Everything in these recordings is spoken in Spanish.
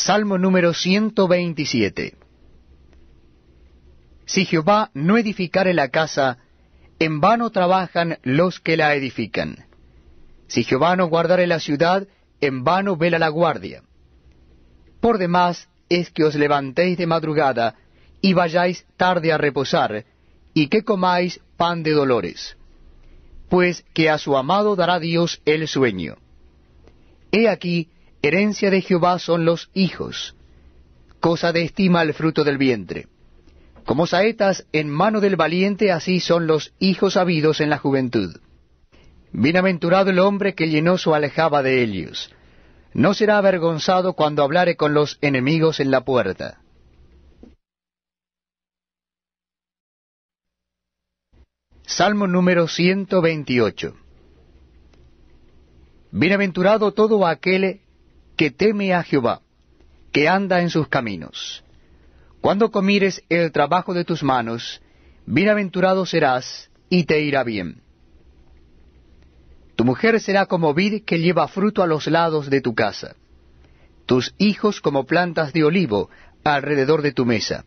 Salmo número 127. Si Jehová no edificare la casa, en vano trabajan los que la edifican. Si Jehová no guardare la ciudad, en vano vela la guardia. Por demás es que os levantéis de madrugada y vayáis tarde a reposar, y que comáis pan de dolores. Pues que a su amado dará Dios el sueño. He aquí, Herencia de Jehová son los hijos, cosa de estima el fruto del vientre. Como saetas en mano del valiente, así son los hijos habidos en la juventud. Bienaventurado el hombre que llenó su alejaba de ellos. No será avergonzado cuando hablare con los enemigos en la puerta. Salmo número 128. Bienaventurado todo aquel que teme a Jehová, que anda en sus caminos. Cuando comires el trabajo de tus manos, bienaventurado serás y te irá bien. Tu mujer será como vid que lleva fruto a los lados de tu casa, tus hijos como plantas de olivo alrededor de tu mesa.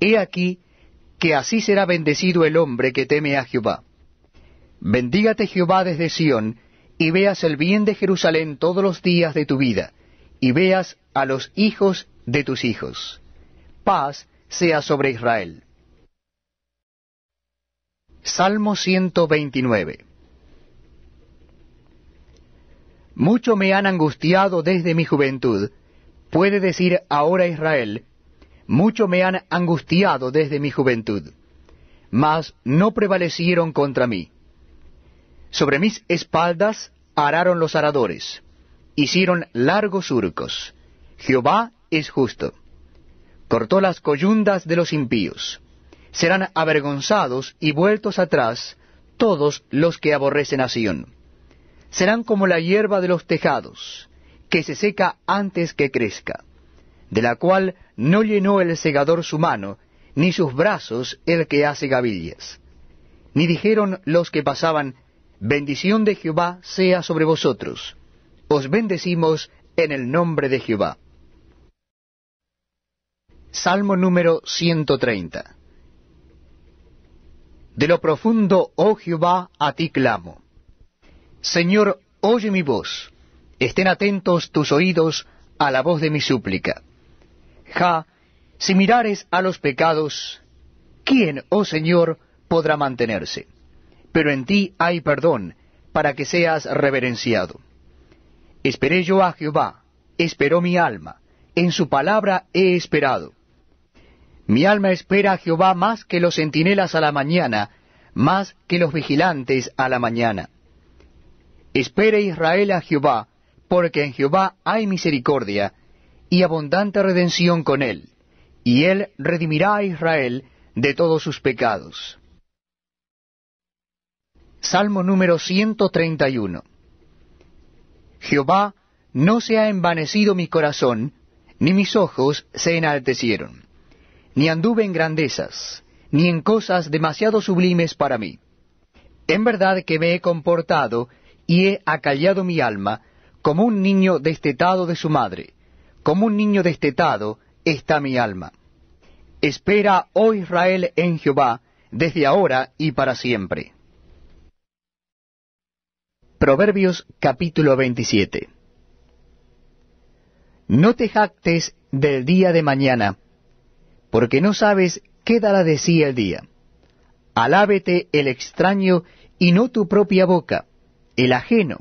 He aquí que así será bendecido el hombre que teme a Jehová. Bendígate Jehová desde Sión, y veas el bien de Jerusalén todos los días de tu vida, y veas a los hijos de tus hijos. Paz sea sobre Israel. Salmo 129 Mucho me han angustiado desde mi juventud, puede decir ahora Israel, mucho me han angustiado desde mi juventud, mas no prevalecieron contra mí. Sobre mis espaldas araron los aradores, hicieron largos surcos. Jehová es justo. Cortó las coyundas de los impíos. Serán avergonzados y vueltos atrás todos los que aborrecen a Sión. Serán como la hierba de los tejados, que se seca antes que crezca, de la cual no llenó el segador su mano, ni sus brazos el que hace gavillas. Ni dijeron los que pasaban, Bendición de Jehová sea sobre vosotros. Os bendecimos en el nombre de Jehová. Salmo número 130. De lo profundo, oh Jehová, a ti clamo. Señor, oye mi voz. Estén atentos tus oídos a la voz de mi súplica. Ja, si mirares a los pecados, ¿quién, oh Señor, podrá mantenerse? pero en ti hay perdón, para que seas reverenciado. Esperé yo a Jehová, esperó mi alma, en su palabra he esperado. Mi alma espera a Jehová más que los centinelas a la mañana, más que los vigilantes a la mañana. Espere Israel a Jehová, porque en Jehová hay misericordia y abundante redención con él, y él redimirá a Israel de todos sus pecados. Salmo número 131. Jehová, no se ha envanecido mi corazón, ni mis ojos se enaltecieron, ni anduve en grandezas, ni en cosas demasiado sublimes para mí. En verdad que me he comportado y he acallado mi alma como un niño destetado de su madre, como un niño destetado está mi alma. Espera, oh Israel, en Jehová, desde ahora y para siempre. Proverbios capítulo 27. No te jactes del día de mañana, porque no sabes qué dará de sí el día. Alábete el extraño y no tu propia boca, el ajeno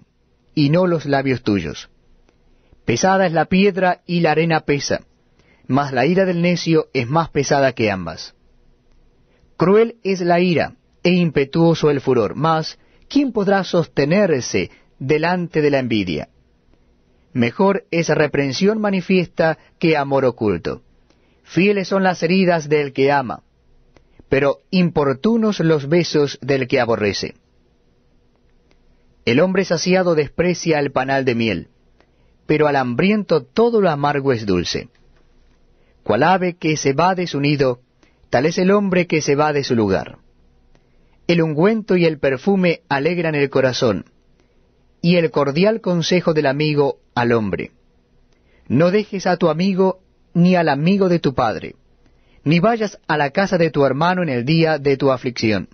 y no los labios tuyos. Pesada es la piedra y la arena pesa, mas la ira del necio es más pesada que ambas. Cruel es la ira e impetuoso el furor, mas ¿quién podrá sostenerse delante de la envidia? Mejor es reprensión manifiesta que amor oculto. Fieles son las heridas del que ama, pero importunos los besos del que aborrece. El hombre saciado desprecia el panal de miel, pero al hambriento todo lo amargo es dulce. Cual ave que se va de su nido, tal es el hombre que se va de su lugar. El ungüento y el perfume alegran el corazón, y el cordial consejo del amigo al hombre. No dejes a tu amigo ni al amigo de tu padre, ni vayas a la casa de tu hermano en el día de tu aflicción.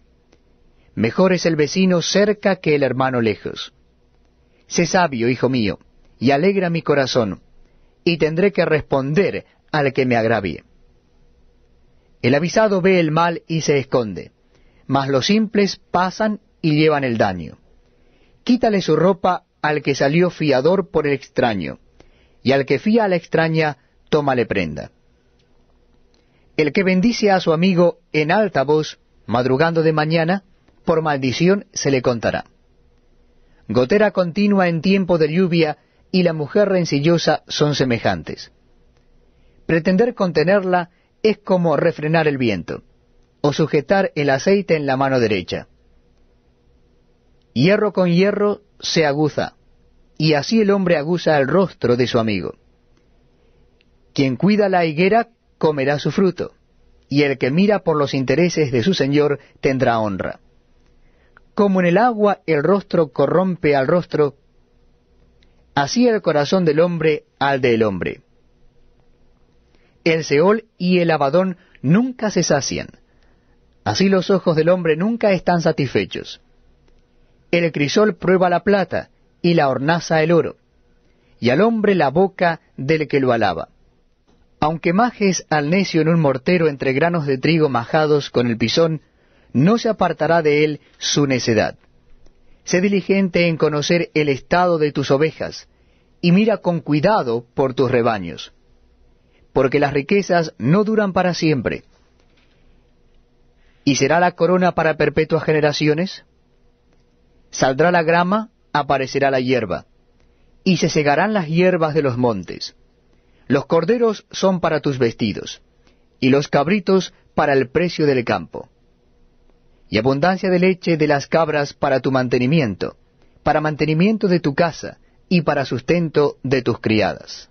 Mejor es el vecino cerca que el hermano lejos. Sé sabio, hijo mío, y alegra mi corazón, y tendré que responder al que me agravie. El avisado ve el mal y se esconde mas los simples pasan y llevan el daño. Quítale su ropa al que salió fiador por el extraño, y al que fía a la extraña, tómale prenda. El que bendice a su amigo en alta voz, madrugando de mañana, por maldición se le contará. Gotera continua en tiempo de lluvia y la mujer rencillosa son semejantes. Pretender contenerla es como refrenar el viento o sujetar el aceite en la mano derecha. Hierro con hierro se aguza, y así el hombre aguza el rostro de su amigo. Quien cuida la higuera comerá su fruto, y el que mira por los intereses de su Señor tendrá honra. Como en el agua el rostro corrompe al rostro, así el corazón del hombre al del hombre. El Seol y el Abadón nunca se sacian, Así los ojos del hombre nunca están satisfechos. El crisol prueba la plata y la hornaza el oro, y al hombre la boca del que lo alaba. Aunque majes al necio en un mortero entre granos de trigo majados con el pisón, no se apartará de él su necedad. Sé diligente en conocer el estado de tus ovejas, y mira con cuidado por tus rebaños, porque las riquezas no duran para siempre y será la corona para perpetuas generaciones. Saldrá la grama, aparecerá la hierba, y se segarán las hierbas de los montes. Los corderos son para tus vestidos, y los cabritos para el precio del campo. Y abundancia de leche de las cabras para tu mantenimiento, para mantenimiento de tu casa, y para sustento de tus criadas.